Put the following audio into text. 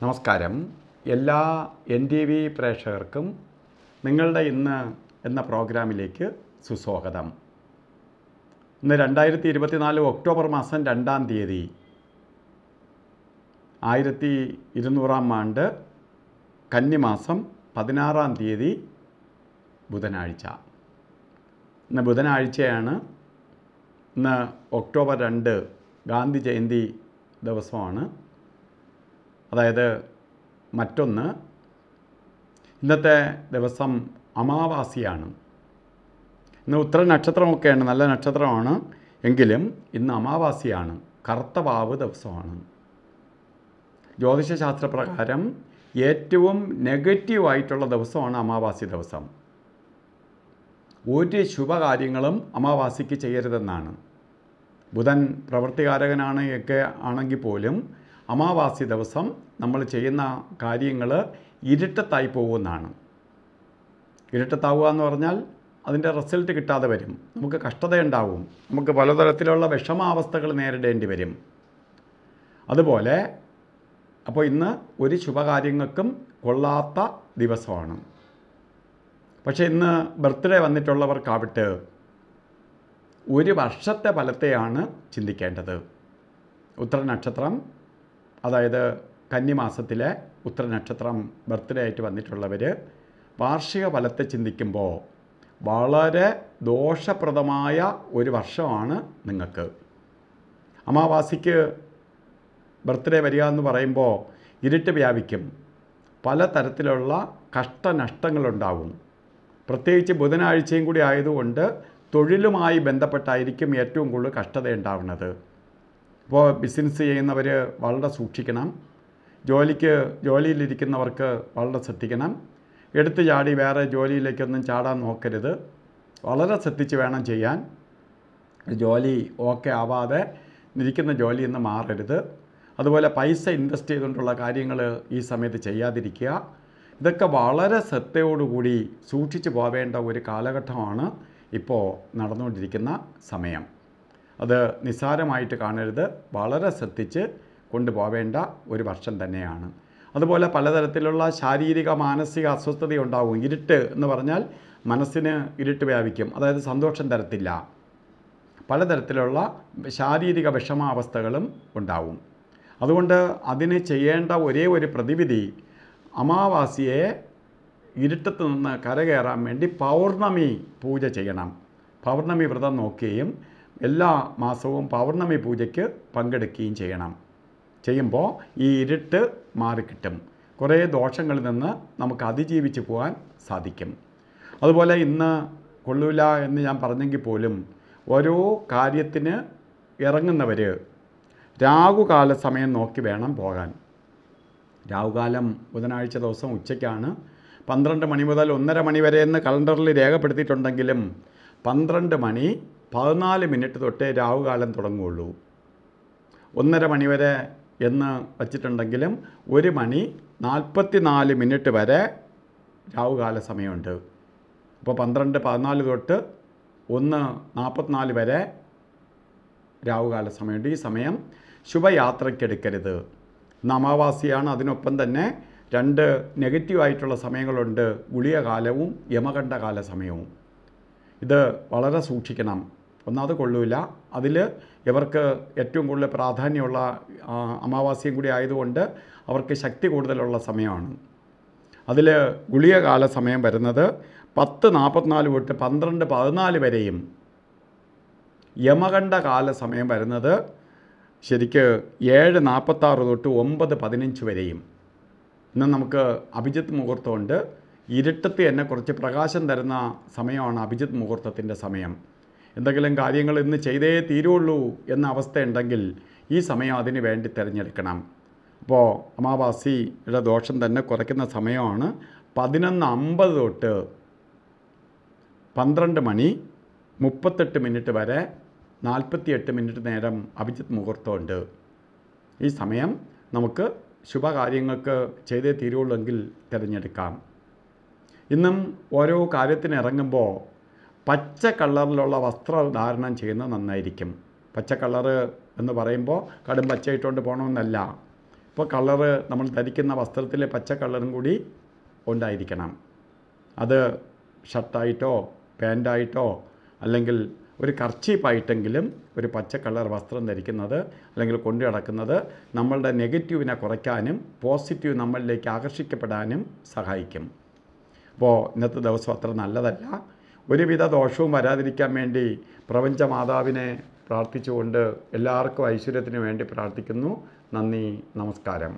നമസ്കാരം എല്ലാ N T V പ്രേക്ഷകർക്കും നിങ്ങളുടെ ഇന്ന് എന്ന പ്രോഗ്രാമിലേക്ക് സുസ്വാഗതം ഇന്ന് രണ്ടായിരത്തി ഇരുപത്തിനാല് ഒക്ടോബർ മാസം രണ്ടാം തീയതി ആയിരത്തി ഇരുന്നൂറാം ആണ്ട് കന്നിമാസം പതിനാറാം തീയതി ബുധനാഴ്ച ഇന്ന് ബുധനാഴ്ചയാണ് ഇന്ന് ഒക്ടോബർ രണ്ട് ഗാന്ധി ജയന്തി ദിവസമാണ് അതായത് മറ്റൊന്ന് ഇന്നത്തെ ദിവസം അമാവാസിയാണ് ഇന്ന് ഉത്തര നക്ഷത്രമൊക്കെയാണ് നല്ല നക്ഷത്രമാണ് എങ്കിലും ഇന്ന് അമാവാസിയാണ് കർത്തവാവ് ദിവസമാണ് ജ്യോതിഷശാസ്ത്രപ്രകാരം ഏറ്റവും നെഗറ്റീവായിട്ടുള്ള ദിവസമാണ് അമാവാസി ദിവസം ഒരു ശുഭകാര്യങ്ങളും അമാവാസിക്ക് ചെയ്യരുതെന്നാണ് ബുധൻ പ്രവൃത്തികാരകനാണ് ഒക്കെ ആണെങ്കിൽ പോലും അമാവാസി ദിവസം നമ്മൾ ചെയ്യുന്ന കാര്യങ്ങൾ ഇരുട്ടത്തായി പോകുമെന്നാണ് ഇരുട്ടത്താവുക എന്ന് പറഞ്ഞാൽ അതിൻ്റെ റിസൾട്ട് കിട്ടാതെ വരും നമുക്ക് കഷ്ടതയുണ്ടാവും നമുക്ക് പലതരത്തിലുള്ള വിഷമാവസ്ഥകൾ നേരിടേണ്ടി വരും അതുപോലെ അപ്പോൾ ഇന്ന് ഒരു ശുഭകാര്യങ്ങൾക്കും കൊള്ളാത്ത ദിവസമാണ് പക്ഷേ ഇന്ന് ബർത്ത്ഡേ വന്നിട്ടുള്ളവർക്കാവിട്ട് ഒരു വർഷത്തെ ഫലത്തെയാണ് ചിന്തിക്കേണ്ടത് ഉത്തര നക്ഷത്രം അതായത് കന്നിമാസത്തിലെ ഉത്തരനക്ഷത്രം ബർത്ത്ഡേ ആയിട്ട് വന്നിട്ടുള്ളവർ വാർഷിക ഫലത്തെ ചിന്തിക്കുമ്പോൾ വളരെ ദോഷപ്രദമായ ഒരു വർഷമാണ് നിങ്ങൾക്ക് അമാവാസിക്ക് ബർത്ത്ഡേ വരിക എന്ന് പറയുമ്പോൾ ഇരുട്ട് വ്യാപിക്കും പല തരത്തിലുള്ള കഷ്ടനഷ്ടങ്ങളുണ്ടാവും പ്രത്യേകിച്ച് ബുധനാഴ്ചയും കൂടി ആയതുകൊണ്ട് തൊഴിലുമായി ബന്ധപ്പെട്ടായിരിക്കും ഏറ്റവും കൂടുതൽ കഷ്ടത ഉണ്ടാവുന്നത് ഇപ്പോൾ ബിസിനസ് ചെയ്യുന്നവർ വളരെ സൂക്ഷിക്കണം ജോലിക്ക് ജോലിയിലിരിക്കുന്നവർക്ക് വളരെ ശ്രദ്ധിക്കണം എടുത്തു ചാടി വേറെ ജോലിയിലേക്കൊന്നും ചാടാൻ നോക്കരുത് വളരെ ശ്രദ്ധിച്ച് വേണം ചെയ്യാൻ ജോലി ഓക്കെ ആവാതെ ഇരിക്കുന്ന ജോലി നിന്ന് മാറരുത് അതുപോലെ പൈസ ഇൻവെസ്റ്റ് ചെയ്തുകൊണ്ടുള്ള കാര്യങ്ങൾ ഈ സമയത്ത് ചെയ്യാതിരിക്കുക ഇതൊക്കെ വളരെ ശ്രദ്ധയോടുകൂടി സൂക്ഷിച്ചു പോവേണ്ട ഒരു കാലഘട്ടമാണ് ഇപ്പോൾ നടന്നുകൊണ്ടിരിക്കുന്ന സമയം അത് നിസ്സാരമായിട്ട് കാണരുത് വളരെ ശ്രദ്ധിച്ച് കൊണ്ടുപോവേണ്ട ഒരു വർഷം തന്നെയാണ് അതുപോലെ പലതരത്തിലുള്ള ശാരീരിക മാനസിക അസ്വസ്ഥത ഉണ്ടാകും ഇരുട്ട് എന്ന് പറഞ്ഞാൽ മനസ്സിന് ഇരുട്ട് വ്യാപിക്കും അതായത് സന്തോഷം തരത്തില്ല പലതരത്തിലുള്ള ശാരീരിക വിഷമാവസ്ഥകളും ഉണ്ടാവും അതുകൊണ്ട് അതിന് ചെയ്യേണ്ട ഒരേ ഒരു പ്രതിവിധി അമാവാസിയെ ഇരുട്ടത്ത് നിന്ന് കരകയറാൻ വേണ്ടി പൗർണമി പൂജ ചെയ്യണം പൗർണമി വ്രതം നോക്കുകയും എല്ലാ മാസവും പൗർണമി പൂജയ്ക്ക് പങ്കെടുക്കുകയും ചെയ്യണം ചെയ്യുമ്പോൾ ഈ ഇരുട്ട് മാറിക്കിട്ടും കുറേ ദോഷങ്ങളിൽ നിന്ന് നമുക്ക് അതിജീവിച്ച് പോകാൻ സാധിക്കും അതുപോലെ ഇന്ന് കൊള്ളൂല എന്ന് ഞാൻ പറഞ്ഞെങ്കിൽ പോലും ഓരോ കാര്യത്തിന് ഇറങ്ങുന്നവർ രാഹുകാല സമയം നോക്കി വേണം പോകാൻ രാഹുകാലം ബുധനാഴ്ച ദിവസം ഉച്ചയ്ക്കാണ് പന്ത്രണ്ട് മണി മുതൽ ഒന്നര മണി വരെ എന്ന് കലണ്ടറിൽ രേഖപ്പെടുത്തിയിട്ടുണ്ടെങ്കിലും പന്ത്രണ്ട് മണി പതിനാല് മിനിറ്റ് തൊട്ടേ രാവുകാലം തുടങ്ങുകയുള്ളൂ ഒന്നര മണിവരെ എന്ന് വച്ചിട്ടുണ്ടെങ്കിലും ഒരു മണി നാൽപ്പത്തി നാല് മിനിറ്റ് വരെ രാവുകാല സമയമുണ്ട് അപ്പോൾ പന്ത്രണ്ട് പതിനാല് തൊട്ട് ഒന്ന് നാൽപ്പത്തിനാല് വരെ രാവുകാല സമയമുണ്ട് ഈ സമയം ശുഭയാത്രയ്ക്കെടുക്കരുത് അമാവാസിയാണ് അതിനൊപ്പം തന്നെ രണ്ട് നെഗറ്റീവായിട്ടുള്ള സമയങ്ങളുണ്ട് ഗുളിയകാലവും യമകണ്ഠകാല സമയവും ഇത് വളരെ സൂക്ഷിക്കണം ഒന്നാമത് കൊള്ളൂല അതിൽ ഇവർക്ക് ഏറ്റവും കൂടുതൽ പ്രാധാന്യമുള്ള അമാവാസ്യം കൂടി ആയതുകൊണ്ട് അവർക്ക് ശക്തി കൂടുതലുള്ള സമയമാണ് അതിൽ ഗുളിക കാല സമയം വരുന്നത് പത്ത് നാൽപ്പത്തിനാല് തൊട്ട് പന്ത്രണ്ട് പതിനാല് വരെയും യമകണ്ഠ കാല സമയം വരുന്നത് ശരിക്ക് ഏഴ് നാൽപ്പത്താറ് തൊട്ട് ഒമ്പത് പതിനഞ്ച് വരെയും ഇന്ന് നമുക്ക് അഭിജിത്ത് മുഹൂർത്തമുണ്ട് ഇരുട്ടത്ത് തന്നെ കുറച്ച് പ്രകാശം തരുന്ന സമയമാണ് അഭിജിത് മുഹൂർത്തത്തിൻ്റെ സമയം എന്തെങ്കിലും കാര്യങ്ങൾ ഇന്ന് ചെയ്തേ തീരുള്ളൂ എന്ന അവസ്ഥയുണ്ടെങ്കിൽ ഈ സമയം അതിന് വേണ്ടി തിരഞ്ഞെടുക്കണം അപ്പോൾ അമാവാസിയുടെ ദോഷം തന്നെ കുറയ്ക്കുന്ന സമയമാണ് പതിനൊന്ന് അമ്പത് തൊട്ട് പന്ത്രണ്ട് മണി മുപ്പത്തെട്ട് മിനിറ്റ് വരെ നാൽപ്പത്തിയെട്ട് മിനിറ്റ് നേരം അഭിജിത് മുഹൂർത്തമുണ്ട് ഈ സമയം നമുക്ക് ശുഭകാര്യങ്ങൾക്ക് ചെയ്തേ തീരുള്ളെങ്കിൽ തിരഞ്ഞെടുക്കാം ഇന്നും ഓരോ കാര്യത്തിന് ഇറങ്ങുമ്പോൾ പച്ച കളറിലുള്ള വസ്ത്രധാരണം ചെയ്യുന്നത് നന്നായിരിക്കും പച്ച കളറ് എന്ന് പറയുമ്പോൾ കടും പച്ച പോകണമെന്നല്ല ഇപ്പോൾ കളറ് നമ്മൾ ധരിക്കുന്ന വസ്ത്രത്തിലെ പച്ച കളറും കൂടി ഉണ്ടായിരിക്കണം അത് ഷർട്ടായിട്ടോ പാൻറ്റായിട്ടോ അല്ലെങ്കിൽ ഒരു കർച്ചീപ്പായിട്ടെങ്കിലും ഒരു പച്ച കളർ വസ്ത്രം ധരിക്കുന്നത് അല്ലെങ്കിൽ കൊണ്ടു കിടക്കുന്നത് നമ്മളുടെ നെഗറ്റീവിനെ കുറയ്ക്കാനും പോസിറ്റീവ് നമ്മളിലേക്ക് ആകർഷിക്കപ്പെടാനും സഹായിക്കും അപ്പോൾ ഇന്നത്തെ ദിവസം അത്ര നല്ലതല്ല ഒരുവിധ ദോഷവും വരാതിരിക്കാൻ വേണ്ടി പ്രപഞ്ച മാതാവിനെ പ്രാർത്ഥിച്ചുകൊണ്ട് എല്ലാവർക്കും ഐശ്വര്യത്തിന് വേണ്ടി പ്രാർത്ഥിക്കുന്നു നന്ദി നമസ്കാരം